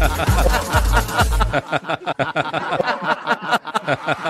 ha ha ha